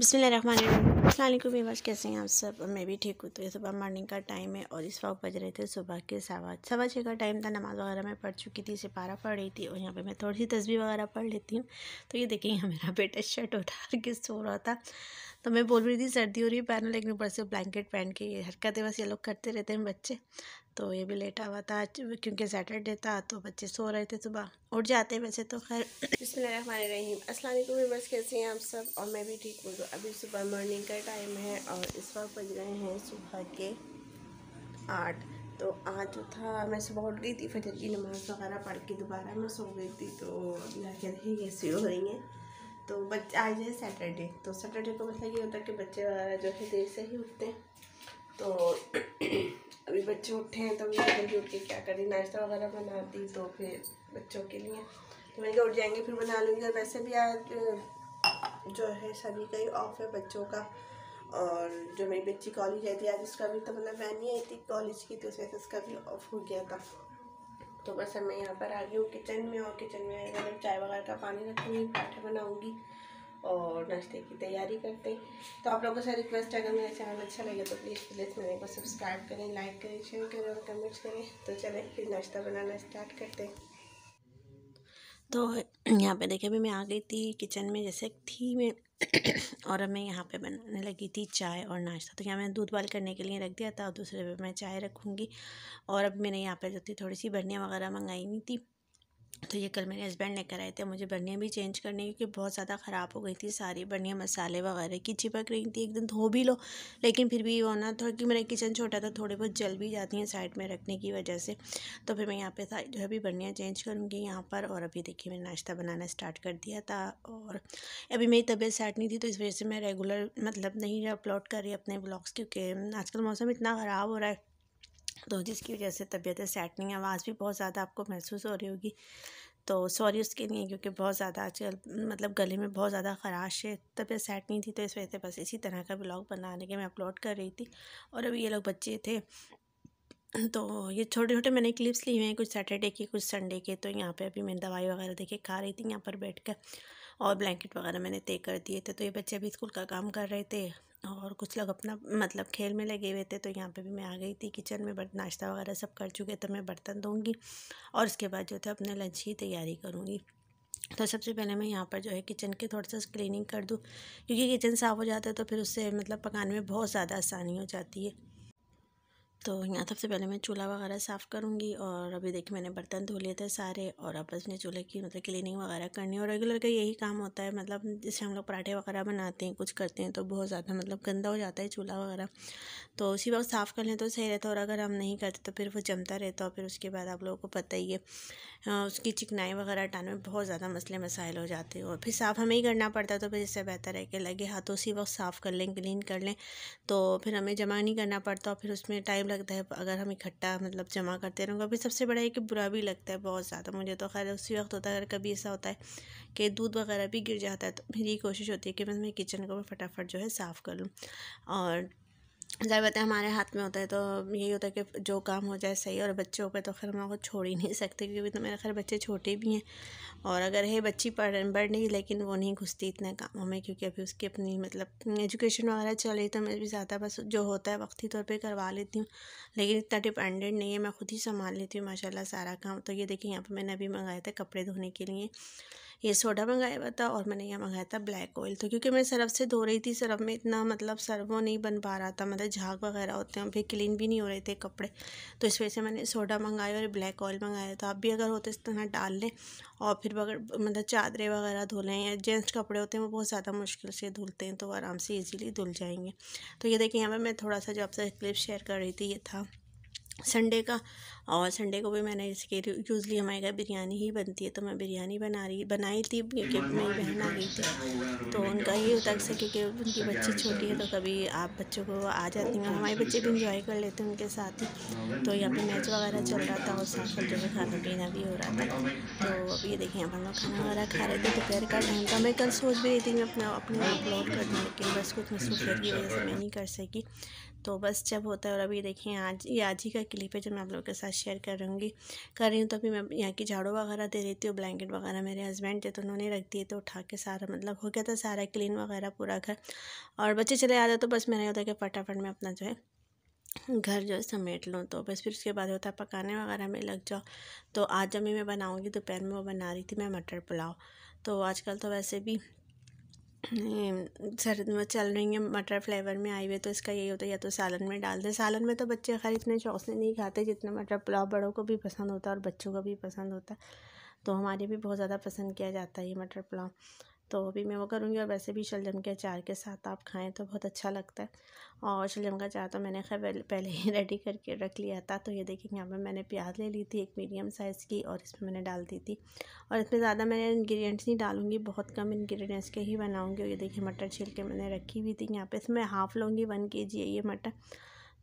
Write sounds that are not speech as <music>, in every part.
बसमिलकुम बस कैसे हैं आप सब मैं भी ठीक हूँ तो ये सुबह मॉर्निंग का टाइम है और इस वक्त बज रहे थे सुबह के सवा सवा छः का टाइम था नमाज़ वगैरह मैं पढ़ चुकी थी सिपारा पढ़ रही थी और यहाँ पे मैं थोड़ी सी तस्वीर वगैरह पढ़ लेती हूँ तो ये देखें यहाँ मेरा बेटा शर्ट उठा के सो रहा था तो मैं बोल रही थी सर्दी हो रही है पहनना लेकिन ऊपर से ब्लैंकेट पहन के ये हरकतें बस ये लोग करते रहते हैं बच्चे तो ये भी लेटा हुआ था क्योंकि सैटरडे था तो बच्चे सो रहे थे सुबह उठ जाते वैसे तो खैर इसमें हमारे रहीम अस्सलाम वालेकुम कैसे हैं आप सब और मैं भी ठीक हूँ तो अभी सुबह मॉर्निंग का टाइम है और इस वक्त बज रहे हैं सुबह के आठ तो आज जो था मैं सुबह उठ गई थी फजर की नमाज़ वगैरह पढ़ के दोबारा मैं सो गई थी तो अभी आके रही ऐसी हो रही हैं तो बच्चे आज है सैटरडे तो सैटरडे को मतलब ये होता है कि बच्चे वगैरह जो है देर से ही उठते हैं तो अभी बच्चे उठे हैं तो मैं जल्दी उठ के क्या करी नाश्ता वगैरह बना दी तो फिर बच्चों के लिए तो मैंने कहा उठ जाएंगे फिर बना लूँगी वैसे भी आज जो है सभी का ही ऑफ है बच्चों का और जो मेरी बच्ची कॉलेज आई थी आज उसका भी तो मतलब मैं नहीं आई थी कॉलेज की तो उसमें से उसका भी ऑफ हो गया था तो बस मैं यहाँ पर आ गई हूँ किचन में और किचन में मतलब चाय वगैरह का पानी रखूँगी पराठे बनाऊँगी और और नाश्ते की तैयारी करते हैं तो आप लोगों से रिक्वेस्ट है अगर मेरा चैनल अच्छा लगे तो प्लीज़ प्लीज़ मेरे को सब्सक्राइब करें लाइक करें शेयर करें और कमेंट्स करें तो चलें फिर नाश्ता बनाना स्टार्ट करते हैं तो यहाँ पे देखिए अभी मैं आ गई थी किचन में जैसे थी मैं और अब मैं यहाँ पे बनाने लगी थी चाय और नाश्ता तो यहाँ मैंने दूध बाल करने के लिए रख दिया था और दूसरे पे मैं चाय रखूँगी और अब मैंने यहाँ पे जो थी थोड़ी सी बढ़िया वगैरह मंगाई हुई थी तो ये कल मेरे हस्बैंड ने कराए थे मुझे बनियाँ भी चेंज करनी क्योंकि बहुत ज़्यादा ख़राब हो गई थी सारी बनियाँ मसाले वगैरह की चिपक रही थी एकदम धो भी लो लेकिन फिर भी वो ना थोड़ा कि मेरा किचन छोटा था थोड़े बहुत जल भी जाती हैं साइड में रखने की वजह से तो फिर मैं यहाँ पे था जो है भी बनियाँ चेंज करूँगी यहाँ पर और अभी देखिए मैंने नाश्ता बनाना स्टार्ट कर दिया था और अभी मेरी तबीयत सेट नहीं थी तो इस वजह से मैं रेगुलर मतलब नहीं अपलोड कर रही अपने ब्लॉग्स क्योंकि आजकल मौसम इतना ख़राब हो रहा है तो जिसकी वजह से तबीयत सेट नहीं है आवाज़ भी बहुत ज़्यादा आपको महसूस हो रही होगी तो सॉरी उसके लिए क्योंकि बहुत ज़्यादा आजकल मतलब गले में बहुत ज़्यादा खराश है तबीयत सेट नहीं थी तो इस वजह से बस इसी तरह का ब्लॉग बनाने के मैं अपलोड कर रही थी और अभी ये लोग बच्चे थे तो ये छोटे छोटे मैंने क्लिप्स लिए हुए हैं कुछ सैटरडे के कुछ संडे के तो यहाँ पे अभी मैंने दवाई वगैरह देखे खा रही थी यहाँ पर बैठ कर और ब्लैंकेट वगैरह मैंने तय कर दिए थे तो ये बच्चे अभी स्कूल का काम कर रहे थे और कुछ लोग अपना मतलब खेल में लगे हुए थे तो यहाँ पे भी मैं आ गई थी किचन में बट नाश्ता वगैरह सब कर चुके तो मैं बर्तन दूँगी और उसके बाद जो थे अपने लंच की तैयारी करूँगी तो सबसे पहले मैं यहाँ पर जो है किचन के थोड़ा सा क्लीनिंग कर दूँ क्योंकि किचन साफ़ हो जाता है तो फिर उससे मतलब पकाने में बहुत ज़्यादा आसानी हो जाती है तो यहाँ सबसे पहले मैं चूल्हा वगैरह साफ़ करूँगी और अभी देखिए मैंने बर्तन धो लिए थे सारे और अब ने चूल्हे की मतलब क्लीनिंग वगैरह करनी और रेगुलर का यही काम होता है मतलब जैसे हम लोग पराठे वगैरह बनाते हैं कुछ करते हैं तो बहुत ज़्यादा मतलब गंदा हो जाता है चूल्हा वगैरह तो उसी वक्त साफ़ कर लें तो सही रहता और अगर हम नहीं करते तो फिर वो जमता रहता और फिर उसके बाद आप लोगों को पता ही है उसकी चिकनाई वगैरह हटाने में बहुत ज़्यादा मसले मसाइल हो जाते हैं और फिर साफ़ हमें ही करना पड़ता तो फिर इससे बेहतर है कि लगे हाथों उसी वक्त साफ़ कर लें क्लीन कर लें तो फिर हमें जमा नहीं करना पड़ता और फिर उसमें टाइम लगता है अगर हम इकट्ठा मतलब जमा करते रहेंगे अभी सबसे बड़ा ये कि बुरा भी लगता है बहुत ज़्यादा मुझे तो खैर उसी वक्त होता है अगर कभी ऐसा होता है कि दूध वगैरह भी गिर जाता है तो मेरी कोशिश होती है कि मैं किचन को मैं फटाफट जो है साफ़ कर लूँ और ज़ाहिर हमारे हाथ में होता है तो यही होता है कि जो काम हो जाए सही और बच्चों पे तो खैर हम लोग छोड़ ही नहीं सकते क्योंकि तो मेरे खैर बच्चे छोटे भी हैं और अगर है बच्ची पढ़ बढ़ नहीं लेकिन वो नहीं घुसती इतने कामों में क्योंकि अभी उसकी अपनी मतलब एजुकेशन वगैरह चल रही तो मैं भी ज़्यादा बस जो होता है वक्ती तौर पर करवा लेती हूँ लेकिन इतना डिपेंडेंट नहीं है मैं खुद ही संभाल लेती हूँ माशाला सारा काम तो ये देखिए यहाँ पर मैंने अभी मंगाए थे कपड़े धोने के लिए ये सोडा मंगाया हुआ था और मैंने यह मंगाया था ब्लैक ऑयल तो क्योंकि मैं सर्फ से धो रही थी सर्फ में इतना मतलब सर्फ वो नहीं बन पा रहा था मतलब झाग वगैरह होते हैं फिर क्लीन भी नहीं हो रहे थे कपड़े तो इस वजह से मैंने सोडा मंगाया और ब्लैक ऑयल मंगाया था तो आप भी अगर होते इस तो तरह डाल लें और फिर मतलब चादरें वगैरह धो लें या जेंट्स कपड़े होते हैं वो बहुत ज़्यादा मुश्किल से धुलते हैं तो आराम से ईजिली धुल जाएंगे तो ये देखिए यहाँ पर मैं थोड़ा सा जो आपसे क्लिप शेयर कर रही थी ये था संडे का और संडे को भी मैंने इसके यूजली हमारे घर बिरयानी ही बनती है तो मैं बिरयानी बना रही बनाई थी क्योंकि मेरी बहन आ गई थी तो उनका ये होता है क्योंकि उनकी बच्ची छोटी है तो कभी आप बच्चों को आ जाती हैं हमारे बच्चे भी इंजॉय कर लेते हैं उनके साथ ही तो यहाँ पे मैच वगैरह चल रहा था और साथ बच्चों है खाना पीना भी हो रहा था तो अब ये देखिए अपन लोग खाना वगैरह खा रहे थे दोपहर का टाइम था मैं कल सोच भी रही थी मैं अपना अपने अपलोड दूँ लेकिन बस कुछ मसरूफियत अच्छा, की अच्छा, वजह से मैं अच्छा। नहीं कर सकी तो बस जब होता है और अभी देखिए आज ये आज ही का क्लिप है जो मैं आप लोगों के साथ शेयर करूँगी कर रही हूँ तो अभी मैं यहाँ की झाड़ू वगैरह दे रही हूँ ब्लैंकेट वगैरह मेरे हस्बैंड थे तो उन्होंने रख दिए तो उठा के सारा मतलब हो गया था सारा क्लीन वगैरह पूरा घर और बच्चे चले आ जाए तो बस मेरा होता है कि फटाफट में अपना जो है घर जो है समेट लूँ तो बस फिर उसके बाद होता है पकाने वगैरह में लग जाओ तो आज जब मैं बनाऊँगी दोपहर में वो बना रही थी मैं मटर पुलाव तो आजकल तो वैसे भी सर्द में चल रही है मटर फ्लेवर में आई हुई तो इसका यही होता है या तो सालन में डाल दें सालन में तो बच्चे खैर इतने शौक से नहीं खाते जितना मटर मतलब पुलाव बड़ों को भी पसंद होता है और बच्चों को भी पसंद होता है तो हमारे भी बहुत ज़्यादा पसंद किया जाता है ये मटर पुलाव तो अभी मैं वो करूँगी और वैसे भी शलजम के अचार के साथ आप खाएं तो बहुत अच्छा लगता है और शलजम का अचार तो मैंने खैर पहले ही रेडी करके रख लिया था तो ये देखिए यहाँ पर मैंने प्याज ले ली थी एक मीडियम साइज़ की और इसमें मैंने डाल दी थी और इसमें ज़्यादा मैंने इन्ग्रीडियंट्स नहीं डालूंगी बहुत कम इन्ग्रीडियंट्स के ही बनाऊँगी और ये देखिए मटर छील के मैंने रखी हुई थी यहाँ पर इसमें हाफ़ लूँगी वन के जी ये मटर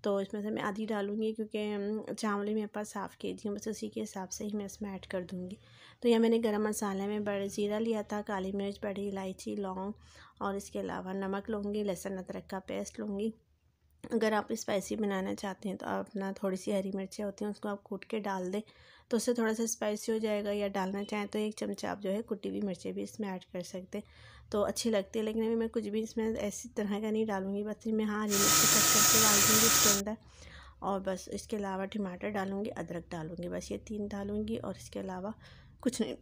तो इसमें से मैं आधी डालूँगी क्योंकि चावल मेरे पास साफ़ किए थी बस उसी के हिसाब से ही मैं इसमें ऐड कर दूँगी तो यह मैंने गरम मसाले में बड़े ज़ीरा लिया था काली मिर्च बड़ी इलायची लौंग और इसके अलावा नमक लूँगी लहसुन अदरक का पेस्ट लूँगी अगर आप स्पाइसी बनाना चाहते हैं तो आप अपना थोड़ी सी हरी मिर्चें होती हैं उसको आप कूट के डाल दें तो उससे थोड़ा सा स्पाइसी हो जाएगा या डालना चाहें तो एक चमचा आप जो है कुटी हुई मिर्चें भी इसमें ऐड कर सकते हैं तो अच्छे लगते हैं लेकिन अभी मैं कुछ भी इसमें ऐसी तरह का नहीं डालूँगी बस मैं हाँ हरी मिर्च कट करके डाल दूँगी इसके अंदर और बस इसके अलावा टमाटर डालूंगी अदरक डालूँगी बस ये तीन डालूँगी और इसके अलावा कुछ नहीं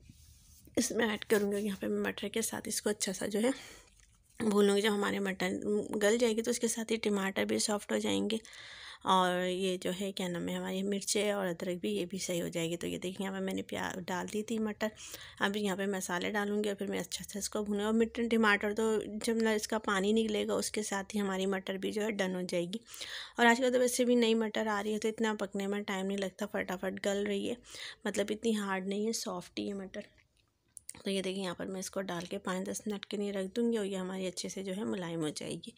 इसमें ऐड करूँगी यहाँ पर मैं मटर के साथ इसको अच्छा सा जो है भूनूँगी जब हमारे मटन गल जाएगी तो उसके साथ ही टमाटर भी सॉफ्ट हो जाएंगे और ये जो है क्या नाम है हमारी मिर्चें और अदरक भी ये भी सही हो जाएगी तो ये देखिए यहाँ पे मैंने प्याज डाल दी थी मटर अब यहाँ पे मसाले डालूंगी और फिर मैं अच्छा से इसको भूनूँगी और मिट्टी टमाटर तो जब ना इसका पानी निकलेगा उसके साथ ही हमारी मटर भी जो है डन हो जाएगी और आजकल तो वैसे भी नई मटर आ रही है तो इतना पकने में टाइम नहीं लगता फटाफट गल रही है मतलब इतनी हार्ड नहीं है सॉफ्ट ही है मटर तो ये देखिए यहाँ पर मैं इसको डाल के पाँच दस मिनट के लिए रख दूँगी और ये हमारी अच्छे से जो है मुलायम हो जाएगी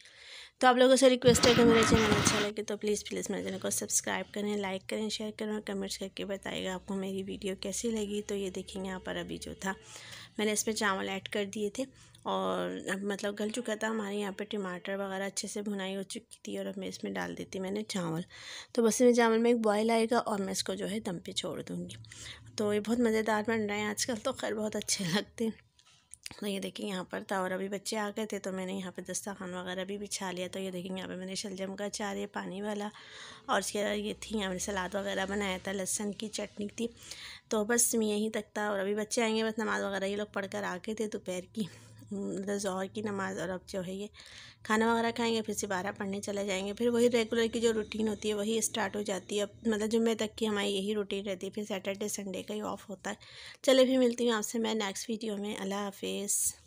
तो आप लोगों से रिक्वेस्ट है कि मेरा चैनल अच्छा लगे तो प्लीज़ प्लीज़ मेरे चैनल को सब्सक्राइब करें लाइक करें शेयर करें और कमेंट्स करके बताएगा आपको मेरी वीडियो कैसी लगी तो ये देखिए यहाँ पर अभी जो था मैंने इसमें चावल ऐड कर दिए थे और अब मतलब गल चुका था हमारे यहाँ पे टमाटर वगैरह अच्छे से भुनाई हो चुकी थी और अब मैं इसमें डाल देती मैंने चावल तो बस में चावल में एक बॉयल आएगा और मैं इसको जो है दम पे छोड़ दूँगी तो ये बहुत मज़ेदार बन रहा है आजकल तो खैर बहुत अच्छे <laughs> लगते हैं तो ये देखिए यहाँ पर था तो और अभी बच्चे आ गए थे तो मैंने यहाँ पे दस्ताखान वगैरह भी बिछा लिया तो ये देखिए यहाँ पे मैंने शलजम का अचार ये पानी वाला और इसके ये थी यहाँ मैंने सलाद वगैरह बनाया था लहसन की चटनी थी तो बस यहीं तक था और अभी बच्चे आएंगे बस नमाज़ वगैरह ये लोग पढ़ कर आ गए थे दोपहर की मतलब ज़हर की नमाज़ और अब जो है ये खाना वगैरह खाएंगे फिर से बारह पढ़ने चले जाएंगे फिर वही रेगुलर की जो रूटीन होती है वही स्टार्ट हो जाती है अब मतलब जुम्मे तक की हमारी यही रूटीन रहती है फिर सैटरडे संडे का ही ऑफ होता है चले फिर मिलती हूँ आपसे मैं नेक्स्ट वीडियो में अल्लाह हाफिज़